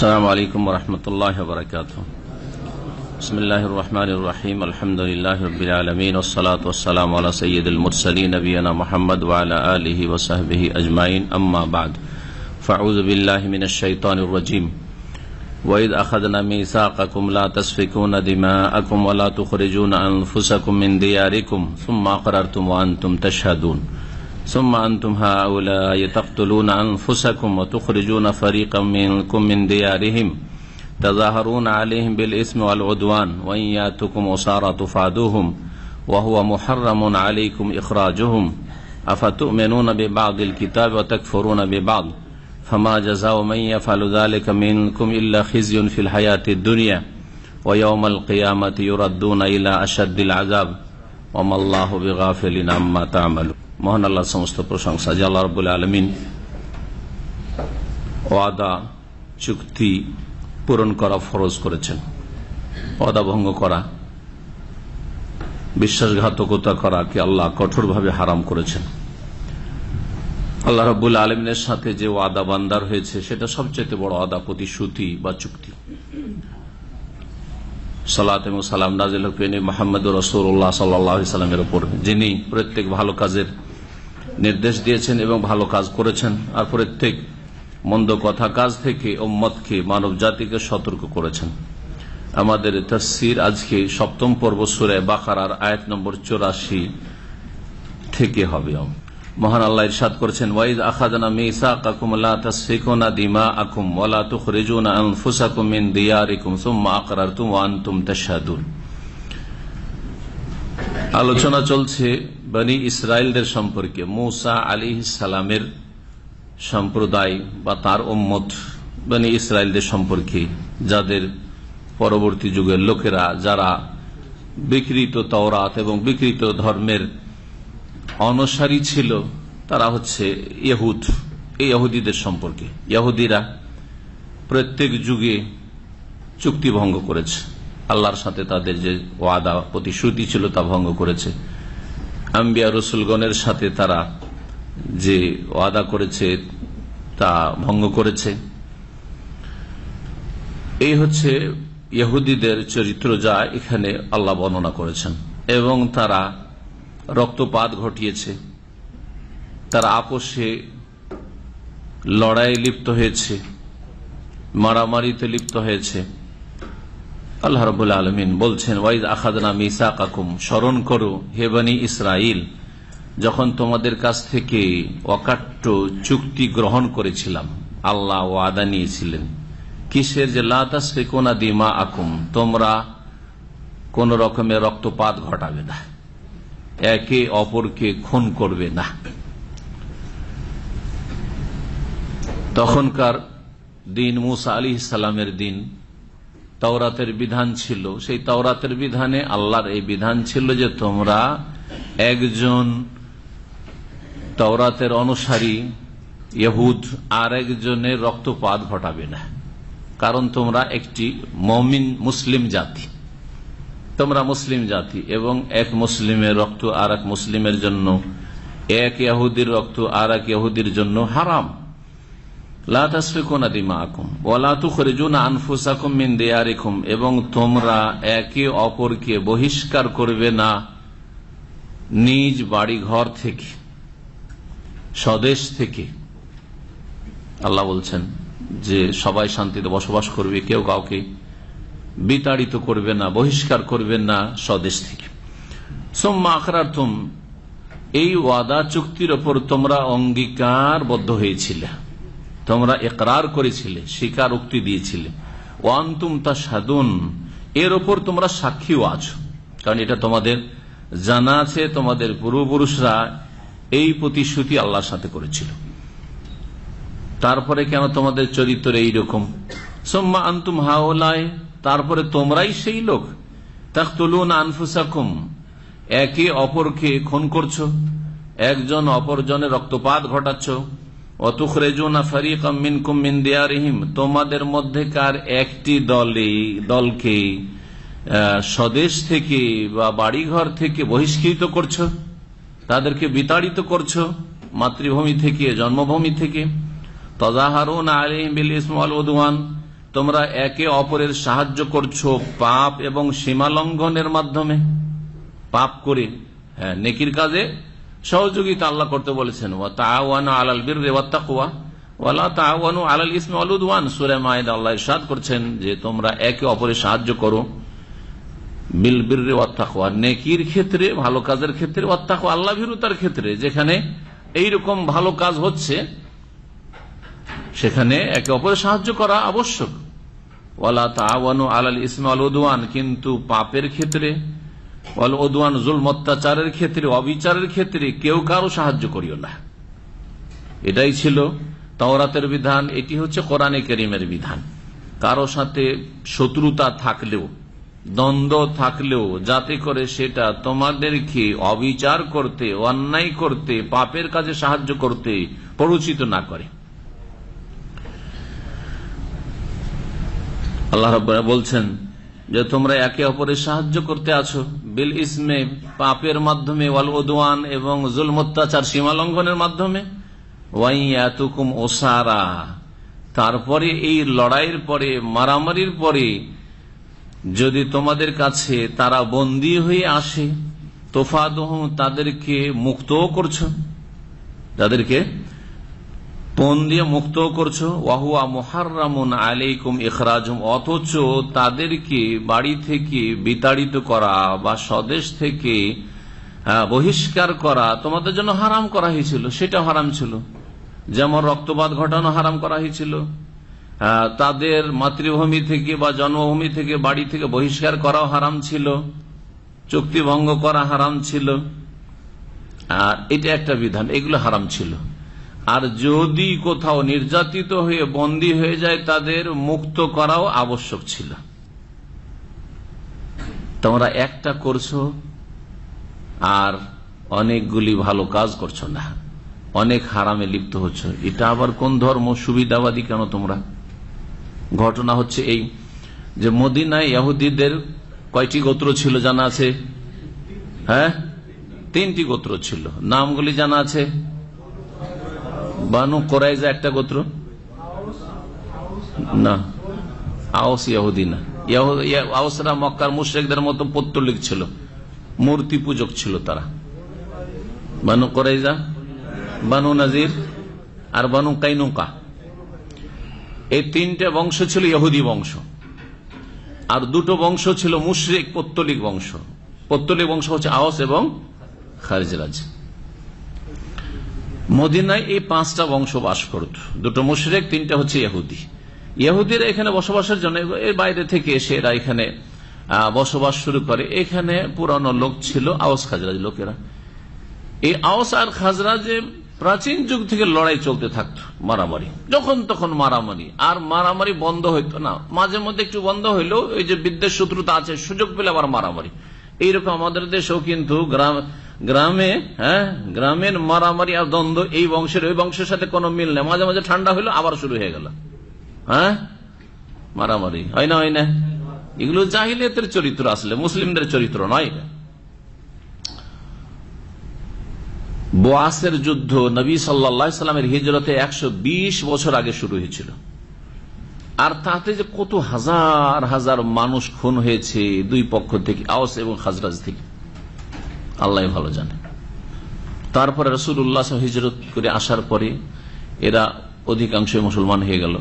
السلام علیکم ورحمۃ اللہ وبرکاتہ بسم اللہ الرحمن الرحیم الحمد للہ رب العالمین والصلاة والسلام علی سید المرسلین نبینا محمد وعلی آلہ وصحبہ اجمعین اما بعد فعوذ باللہ من الشیطان الرجیم وَإِذْ أَخَذْنَا مِيثَاقَكُمْ لَا تَسْفِكُونَ دِمَاءَكُمْ وَلَا تُخْرِجُونَ أَنفُسَكُمْ مِنْ دِيَارِكُمْ ثُمَّ أَقْرَرْتُمْ وَأَنْتُمْ تَشْهَدُونَ ثم أنتم هؤلاء تقتلون أنفسكم وتخرجون فريقا منكم من ديارهم تظاهرون عليهم بالإثم والعدوان وإن ياتكم أسارى تفادوهم وهو محرم عليكم إخراجهم أفتؤمنون ببعض الكتاب وتكفرون ببعض فما جزاء من يفعل ذلك منكم إلا خزي في الحياة الدنيا ويوم القيامة يردون إلى أشد العذاب অমাল্লাহ মহান আল্লাহ সমস্ত প্রশংসা যে আল্লাহ রবুল আলমিন ওয়াদা চুক্তি পূরণ করা ফরজ করেছেন ওয়াদা ভঙ্গ করা বিশ্বাসঘাতকতা করাকে আল্লাহ কঠোরভাবে হারাম করেছেন আল্লাহ রবুল আলমিনের সাথে যে ওয়াদা বান্দার হয়েছে সেটা সবচেয়ে বড় ওয়াদা প্রতিশ্রুতি বা চুক্তি সালাত এবং সালাম নাজিল হুকেন মোহাম্মদ রসুল্লাহ সাল্লামের উপর যিনি প্রত্যেক ভালো কাজের নির্দেশ দিয়েছেন এবং ভালো কাজ করেছেন আর প্রত্যেক মন্দ কথা কাজ থেকে ওম্মতকে মানব জাতিকে সতর্ক করেছেন আমাদের তসির আজকে সপ্তম পর্ব সুরে বাকার আয়াত নম্বর চৌরাশি থেকে হবে মহান আল্লাহ ইরশাদ করেছেন ওয়াইদ আখাদানা মিসা কাকুম লা তাসফিকুনা দিমা ওয়া লা তুখরিজুনা আনফুসাকুম মিন দিয়ারিকুম সুম্মা আকরারতুম ওয়া আনতুম তাশহাদুন আলোচনা চলছে বনি ইসরাইলদের সম্পর্কে موسی আলী সালামের সম্প্রদায় বা তার উম্মত বনি ইসরাইলদের সম্পর্কে যাদের পরবর্তী যুগের লোকেরা যারা বিকৃত তওরাত এবং বিকৃত ধর্মের অনসারী ছিল তারা হচ্ছে ইহুদ এই ইহুদিদের সম্পর্কে ইহুদিরা প্রত্যেক যুগে চুক্তি ভঙ্গ করেছে আল্লাহর সাথে তাদের যে ওয়াদা প্রতিশ্রুতি ছিল তা ভঙ্গ করেছে আম্বিয়া রসুলগণের সাথে তারা যে ওয়াদা করেছে তা ভঙ্গ করেছে এই হচ্ছে ইহুদিদের চরিত্র যা এখানে আল্লাহ বর্ণনা করেছেন এবং তারা রক্তপাত ঘটিয়েছে তার আপোষে লড়াই লিপ্ত হয়েছে মারামারিতে লিপ্ত হয়েছে আল্লাহ রব আলমিন বলছেন ওয়াইদ আখাদনা মিসা কাকুম স্মরণ করো হেবানি ইসরাইল যখন তোমাদের কাছ থেকে অকাট্য চুক্তি গ্রহণ করেছিলাম আল্লাহ ও আদা নিয়েছিলেন কিসের যে লাতা সেকোনা দিমা আকুম তোমরা কোন রকমের রক্তপাত ঘটাবে না একে অপরকে খুন করবে না তখনকার দিন মুসা আলী সালামের দিন তাওরাতের বিধান ছিল সেই তাওরাতের বিধানে আল্লাহর এই বিধান ছিল যে তোমরা একজন তাওরাতের অনুসারী ইহুদ আর একজনের রক্তপাত ঘটাবে না কারণ তোমরা একটি মমিন মুসলিম জাতি তোমরা মুসলিম জাতি এবং এক মুসলিমের রক্ত আর এক মুসলিমের জন্য এক ইয়াহুদির রক্ত আর এক ইয়াহুদির জন্য হারাম এবং তোমরা একে অপরকে বহিষ্কার করবে না নিজ বাড়ি ঘর থেকে স্বদেশ থেকে আল্লাহ বলছেন যে সবাই শান্তিতে বসবাস করবে কেউ কাউকে বিতাড়িত করবে না বহিষ্কার করবে না স্বদেশ থেকে সোম্মা আখরার তুম এই ওয়াদা চুক্তির ওপর তোমরা অঙ্গীকার বদ্ধ হয়েছিল তোমরা একরার করেছিলে স্বীকার উক্তি দিয়েছিলে ওয়ান্তুম তা সাদুন এর ওপর তোমরা সাক্ষীও আছো কারণ এটা তোমাদের জানা আছে তোমাদের পূর্বপুরুষরা এই প্রতিশ্রুতি আল্লাহর সাথে করেছিল তারপরে কেন তোমাদের চরিত্র এইরকম সোম্মা আন্তুম হাওলায় তারপরে তোমরাই সেই লোক আনফুসাকুম একে অপরকে খুন করছো একজন অপরজনে রক্তপাত ঘটাচ্ছ তোমাদের মধ্যে মিন তোমাদের মধ্যেকার একটি দলে দলকে স্বদেশ থেকে বা বাড়িঘর থেকে বহিষ্কৃত করছো তাদেরকে বিতাড়িত করছো মাতৃভূমি থেকে জন্মভূমি থেকে তজাহারুন আলিম বিল ইসমাল উদওয়ান তোমরা একে অপরের সাহায্য করছো পাপ এবং সীমা লঙ্ঘনের মাধ্যমে পাপ করে হ্যাঁ নেকির কাজে সহযোগিতা আল্লাহ করতে বলেছেন ওয়া তাওয়ানু আলাল বিররি ওয়াত তাকওয়া ওয়ালা তাওয়ানু আলাল ইসমি ওয়াল উদওয়ান সূরা মায়েদা আল্লাহ ইরশাদ করছেন যে তোমরা একে অপরে সাহায্য করো বিল বিররি ওয়াত নেকির ক্ষেত্রে ভালো কাজের ক্ষেত্রে ওয়াত তাকওয়া আল্লাহ ক্ষেত্রে যেখানে এইরকম ভালো কাজ হচ্ছে সেখানে একে অপরের সাহায্য করা আবশ্যক ওয়ালা তাওয়ানু আলাল আল উদওয়ান কিন্তু পাপের ক্ষেত্রে ওয়াল উদওয়ান জুল অত্যাচারের ক্ষেত্রে অবিচারের ক্ষেত্রে কেউ কারো সাহায্য করিও না এটাই ছিল তাওরাতের বিধান এটি হচ্ছে কোরআনে করিমের বিধান কারো সাথে শত্রুতা থাকলেও দ্বন্দ্ব থাকলেও যাতে করে সেটা তোমাদেরকে অবিচার করতে অন্যায় করতে পাপের কাজে সাহায্য করতে পরিচিত না করে আল্লাহ রবাহ বলছেন যে তোমরা একে অপরের সাহায্য করতে আছো বিল ইসমে পাপের মাধ্যমে ওয়াল ওদান এবং জুল মত্যাচার সীমা লঙ্ঘনের মাধ্যমে ওসারা তারপরে এই লড়াইয়ের পরে মারামারির পরে যদি তোমাদের কাছে তারা বন্দী হয়ে আসে তোফাদহ তাদেরকে মুক্তও করছো তাদেরকে পন দিয়ে মুক্ত করছো ওয়াহুয়া মোহারামুন আলাইকুম ইখরাজুম অথচ তাদেরকে বাড়ি থেকে বিতাড়িত করা বা স্বদেশ থেকে বহিষ্কার করা তোমাদের জন্য হারাম করা হয়েছিল সেটা হারাম ছিল যেমন রক্তপাত ঘটানো হারাম করা হয়েছিল তাদের মাতৃভূমি থেকে বা জন্মভূমি থেকে বাড়ি থেকে বহিষ্কার করাও হারাম ছিল চুক্তিভঙ্গ করা হারাম ছিল আর এটা একটা বিধান এগুলো হারাম ছিল আর যদি কোথাও নির্যাতিত হয়ে বন্দী হয়ে যায় তাদের মুক্ত করাও আবশ্যক ছিল তোমরা একটা করছো আর অনেকগুলি ভালো কাজ করছো না অনেক হারামে লিপ্ত হচ্ছ এটা আবার কোন ধর্ম সুবিধাবাদী কেন তোমরা ঘটনা হচ্ছে এই যে মদিনায় ইয়াহুদিদের কয়টি গোত্র ছিল জানা আছে হ্যাঁ তিনটি গোত্র ছিল নামগুলি জানা আছে বানু কোরাইজা একটা গোত্র না আওস ইয়াহুদি না আওসরা মক্কার মুশ্রেকদের মতো পত্তলিক ছিল মূর্তি পূজক ছিল তারা বানু কোরাইজা বানু নাজির আর বানু কাইনুকা এই তিনটে বংশ ছিল ইহুদি বংশ আর দুটো বংশ ছিল মুশ্রিক পত্তলিক বংশ পত্তলিক বংশ হচ্ছে আওস এবং খারিজরাজ মদিনায় এই পাঁচটা বংশ বাস করত দুটো মুশরেক তিনটা হচ্ছে ইহুদি ইহুদিরা এখানে বসবাসের জন্য এর বাইরে থেকে এসে এরা এখানে বসবাস শুরু করে এখানে পুরানো লোক ছিল আওস খাজরাজ লোকেরা এই আওস আর খাজরাজ প্রাচীন যুগ থেকে লড়াই চলতে থাকত মারামারি যখন তখন মারামারি আর মারামারি বন্ধ হইতো না মাঝে মধ্যে একটু বন্ধ হইলেও এই যে বিদ্বেষ শত্রুতা আছে সুযোগ পেলে আবার মারামারি এইরকম আমাদের দেশেও কিন্তু গ্রাম গ্রামে হ্যাঁ গ্রামের মারামারি আর দ্বন্দ্ব এই বংশের ওই বংশের সাথে কোন মিল নেই মাঝে মাঝে ঠান্ডা হইলো আবার শুরু হয়ে গেল হ্যাঁ মারামারি হয় না হয় না এগুলো জাহিলিয়াতের চরিত্র আসলে মুসলিমদের চরিত্র নয় বোয়াসের যুদ্ধ নবী সাল্লা সাল্লামের হিজরতে একশো বিশ বছর আগে শুরু হয়েছিল আর তাতে যে কত হাজার হাজার মানুষ খুন হয়েছে দুই পক্ষ থেকে আওস এবং হাজরাজ থেকে আল্লাহ ভালো জানে তারপরে রসুল উল্লাহ হিজরত করে আসার পরে এরা অধিকাংশ মুসলমান হয়ে গেল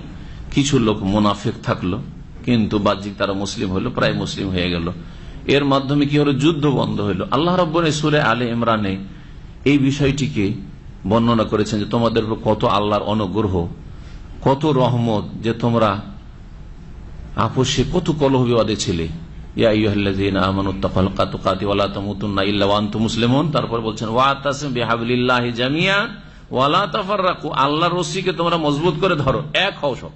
কিছু লোক মুনাফেক থাকলো কিন্তু বাহ্যিক তারা মুসলিম হইল প্রায় মুসলিম হয়ে গেল এর মাধ্যমে কি হলো যুদ্ধ বন্ধ হইল আল্লাহ রব্বনে সুরে আলে ইমরানে এই বিষয়টিকে বর্ণনা করেছেন যে তোমাদের উপর কত আল্লাহর অনুগ্রহ কত রহমত যে তোমরা আপোষে কত কলহ বিবাদে ছিলে তারপর বলছেন আল্লাহ রশ্মিকে তোমরা মজবুত করে ধরো এক হও সব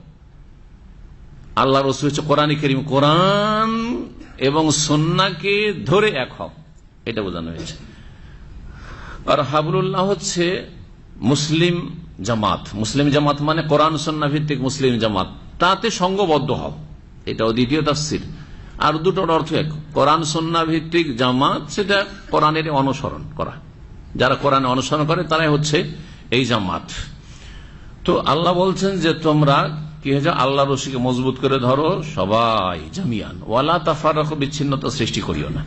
আল্লাহ রসুল হচ্ছে কোরআন করিম কোরআন এবং সন্নাকে ধরে এক হও এটা বোঝানো হয়েছে আর হাবুল্লাহ হচ্ছে মুসলিম জামাত মুসলিম জামাত মানে কোরআন সন্না ভিত্তিক মুসলিম জামাত তাতে সঙ্গবদ্ধ হও এটাও দ্বিতীয় তাফসির আর দুটোর অর্থ এক কোরআন সন্না ভিত্তিক জামাত সেটা কোরআনের অনুসরণ করা যারা কোরআনে অনুসরণ করে তারাই হচ্ছে এই জামাত তো আল্লাহ বলছেন যে তোমরা কি হয়েছে আল্লাহ রশিকে মজবুত করে ধরো সবাই জামিয়ান ওয়ালা তাফার বিচ্ছিন্নতা সৃষ্টি করিও না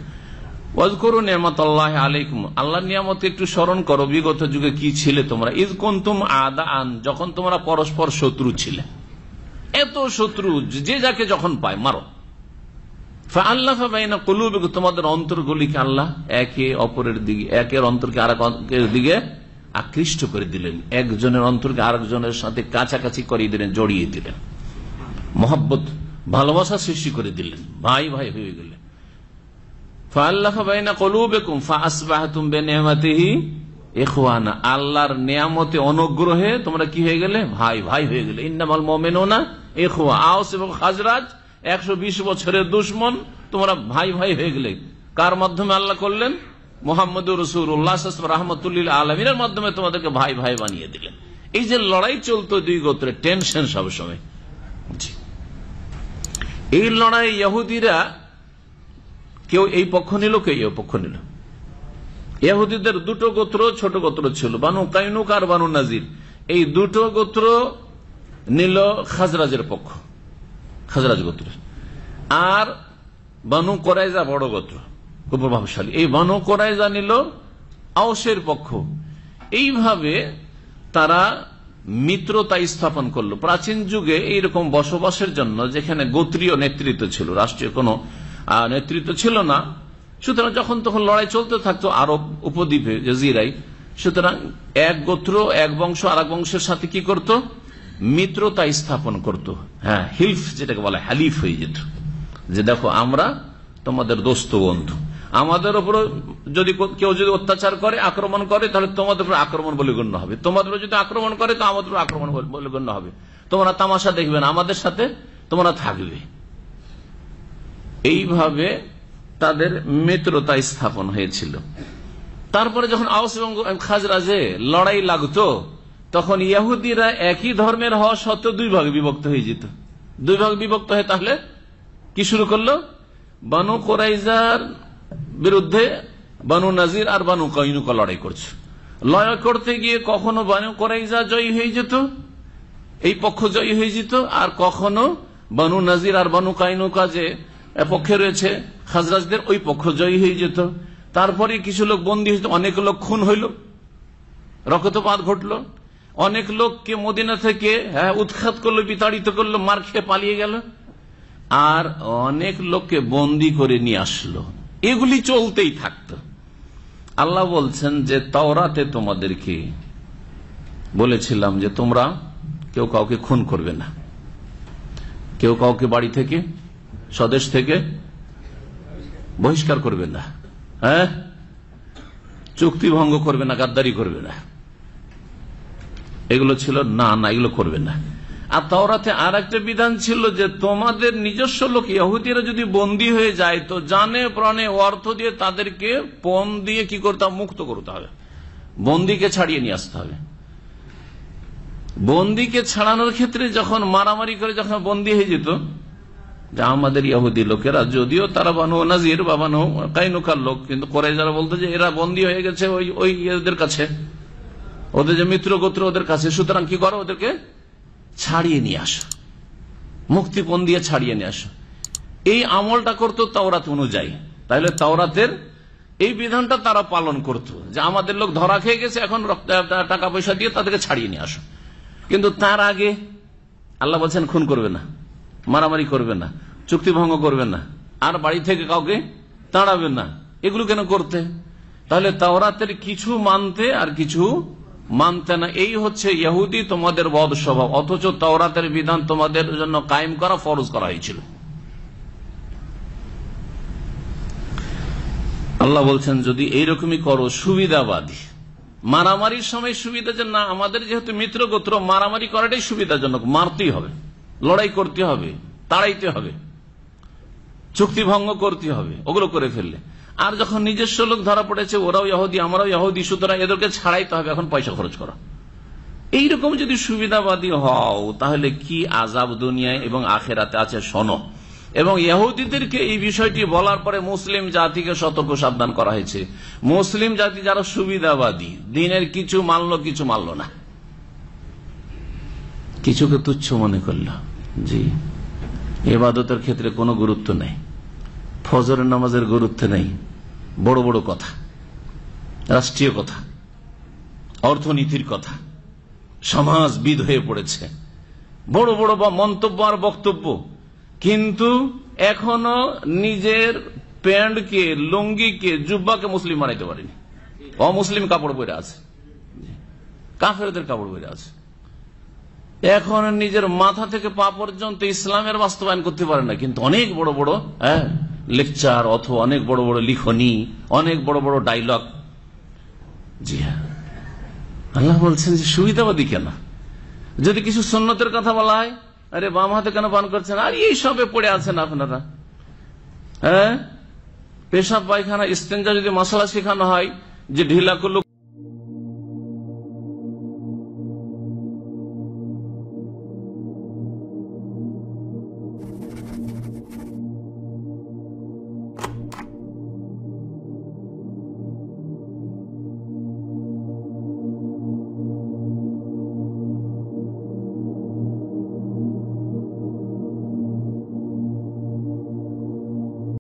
ওয়াজ আল্লাহ আল্লাহ নিয়ামত একটু স্মরণ করো বিগত যুগে কি ছিলে তোমরা যখন তোমরা পরস্পর শত্রু ছিলে এত শত্রু যে যাকে যখন পায় মারো তোমাদের অন্তরগুলিকে আল্লাহ একে অপরের দিকে একের অন্তরকে আর দিকে আকৃষ্ট করে দিলেন একজনের অন্তরকে আরেকজনের সাথে কাছাকাছি করিয়ে দিলেন জড়িয়ে দিলেন ভালোবাসা সৃষ্টি করে দিলেন ভাই ভাই হয়ে গেলেন আল্লাহর নিয়ামতে অনুগ্রহে তোমরা কি হয়ে গেলে ভাই ভাই হয়ে গেলে ইন্দামাল মোমেনা এখোয়া আওস এবং হাজরাজ একশো বছরের দুশ্মন তোমরা ভাই ভাই হয়ে গেলে কার মাধ্যমে আল্লাহ করলেন মোহাম্মদ রসুল্লাহ রহমতুল্লিল আলমিনের মাধ্যমে তোমাদেরকে ভাই ভাই বানিয়ে দিলেন এই যে লড়াই চলতো দুই গোত্রে টেনশন সবসময় এই লড়াই ইহুদিরা কেউ এই পক্ষ নিল কেউ এই পক্ষ নিল ইহুদিদের দুটো গোত্র ছোট গোত্র ছিল বানু কাইনুক আর বানু নাজির এই দুটো গোত্র নিল খাজরাজের পক্ষ খাজরাজ গোত্র আর বানু করাইজা বড় গোত্র খুব প্রভাবশালী এই বানু করাইজা নিল আওসের পক্ষ এইভাবে তারা মিত্রতা স্থাপন করলো প্রাচীন যুগে এইরকম বসবাসের জন্য যেখানে গোত্রীয় নেতৃত্ব ছিল রাষ্ট্রীয় কোনো নেতৃত্ব ছিল না সুতরাং যখন তখন লড়াই চলতে থাকতো আরব উপদ্বীপে জিরাই সুতরাং এক গোত্র এক বংশ আর বংশের সাথে কি করতো মিত্রতা স্থাপন করত হ্যাঁ হিলফ যেটাকে বলে হালিফ হয়ে যেত যে দেখো আমরা তোমাদের দোস্ত বন্ধু আমাদের উপর যদি কেউ যদি অত্যাচার করে আক্রমণ করে তাহলে তোমাদের উপর আক্রমণ বলে গণ্য হবে তোমাদের যদি আক্রমণ করে তো আমাদের উপর আক্রমণ বলে গণ্য হবে তোমরা তামাশা দেখবে না আমাদের সাথে তোমরা থাকবে এইভাবে তাদের মিত্রতা স্থাপন হয়েছিল তারপরে যখন আওস এবং খাজরাজে লড়াই লাগতো তখন ইয়াহুদিরা একই ধর্মের হওয়া সত্ত্বেও দুই ভাগে বিভক্ত হয়ে যেত দুই ভাগ বিভক্ত হয়ে তাহলে কি শুরু করলো বানু কোরাইজার বিরুদ্ধে বানু নাজির আর বানু কইনুকা লড়াই করছে লড়াই করতে গিয়ে কখনো বানু কোরাইজা জয়ী হয়ে যেত এই পক্ষ জয়ী হয়ে যেত আর কখনো বানু নাজির আর বানু কাইনুকা যে পক্ষে রয়েছে খাজরাজদের ওই পক্ষ জয়ী হয়ে যেত তারপরে কিছু লোক বন্দী হয়ে অনেক লোক খুন হইল রক্তপাত ঘটলো অনেক লোককে মদিনা থেকে হ্যাঁ উৎখাত করলো বিতাড়িত করলো মার খেয়ে পালিয়ে গেল আর অনেক লোককে বন্দি করে নিয়ে আসলো এগুলি চলতেই থাকত আল্লাহ বলছেন যে তাওরাতে তোমাদেরকে বলেছিলাম যে তোমরা কেউ কাউকে খুন করবে না কেউ কাউকে বাড়ি থেকে স্বদেশ থেকে বহিষ্কার করবে না হ্যাঁ চুক্তি ভঙ্গ করবে না গাদ্দারি করবে না এগুলো ছিল না না এগুলো করবে না আর তাওরাতে আর একটা বিধান ছিল যে তোমাদের নিজস্ব লোক ইহুদিরা যদি বন্দী হয়ে যায় তো জানে প্রাণে অর্থ দিয়ে তাদেরকে পণ দিয়ে কি করতে মুক্ত করতে হবে বন্দিকে ছাড়িয়ে নিয়ে আসতে হবে বন্দিকে ছাড়ানোর ক্ষেত্রে যখন মারামারি করে যখন বন্দী হয়ে যেত যে আমাদের ইহুদি লোকেরা যদিও তারা বানো নাজির বা বানো কাইনুকার লোক কিন্তু করে যারা বলতো যে এরা বন্দী হয়ে গেছে ওই ওই এদের কাছে ওদের যে মিত্র গোত্র ওদের কাছে সুতরাং কি করো ওদেরকে ছাড়িয়ে নিয়ে আসো মুক্তিপণ দিয়ে ছাড়িয়ে নিয়ে আসো এই আমলটা করতো তাওরাত অনুযায়ী তাহলে তাওরাতের এই বিধানটা তারা পালন করত যে আমাদের লোক ধরা খেয়ে গেছে এখন টাকা পয়সা দিয়ে তাদেরকে ছাড়িয়ে নিয়ে আসো কিন্তু তার আগে আল্লাহ বলছেন খুন করবে না মারামারি করবে না চুক্তি ভঙ্গ করবে না আর বাড়ি থেকে কাউকে তাড়াবে না এগুলো কেন করতে তাহলে তাওরাতের কিছু মানতে আর কিছু মানতে না এই হচ্ছে ইহুদি তোমাদের বধ স্বভাব অথচ তওরাতের বিধান তোমাদের জন্য কায়েম করা ফরজ করা হয়েছিল আল্লাহ বলছেন যদি এইরকমই করো সুবিধাবাদী মারামারির সময় সুবিধা যে না আমাদের যেহেতু মিত্র গোত্র মারামারি করাটাই সুবিধাজনক মারতেই হবে লড়াই করতে হবে তাড়াইতে হবে চুক্তি ভঙ্গ করতে হবে ওগুলো করে ফেললে আর যখন নিজস্ব লোক ধরা পড়েছে ওরাও ইহুদি আমরাও ইহুদি সুতরাং এদেরকে ছাড়াইতে হবে এখন পয়সা খরচ করা এইরকম যদি সুবিধাবাদী হও তাহলে কি আজাব দুনিয়ায় এবং আখেরাতে আছে শোনো এবং ইহুদিদেরকে এই বিষয়টি বলার পরে মুসলিম জাতিকে সতর্ক সাবধান করা হয়েছে মুসলিম জাতি যারা সুবিধাবাদী দিনের কিছু মানল কিছু মানল না কিছুকে তুচ্ছ মনে করল জি এবাদতের ক্ষেত্রে কোনো গুরুত্ব নেই ফজরের নামাজের গুরুত্ব নেই বড় বড় কথা রাষ্ট্রীয় কথা অর্থনীতির কথা সমাজবিদ হয়ে পড়েছে বড় বড় মন্তব্য আর বক্তব্য কিন্তু এখনো নিজের প্যান্টকে লুঙ্গিকে জুব্বাকে মুসলিম বানাইতে পারেনি অমুসলিম কাপড় পরে আছে কাফেরদের কাপড় পরে আছে এখন নিজের মাথা থেকে পা পর্যন্ত ইসলামের বাস্তবায়ন করতে পারে না কিন্তু অনেক বড় বড় হ্যাঁ লেকচার অথবা অনেক বড় বড় লিখনি অনেক বড় বড় ডায়লগ জি হ্যাঁ আল্লাহ বলছেন যে সুবিধাবাদী কেন যদি কিছু সন্ন্যতের কথা বলা হয় আরে বাম হাতে কেন পান করছেন আর এই সবে পড়ে আছেন আপনারা হ্যাঁ পেশাব পায়খানা স্টেঞ্জা যদি মশলা শেখানো হয় যে ঢিলা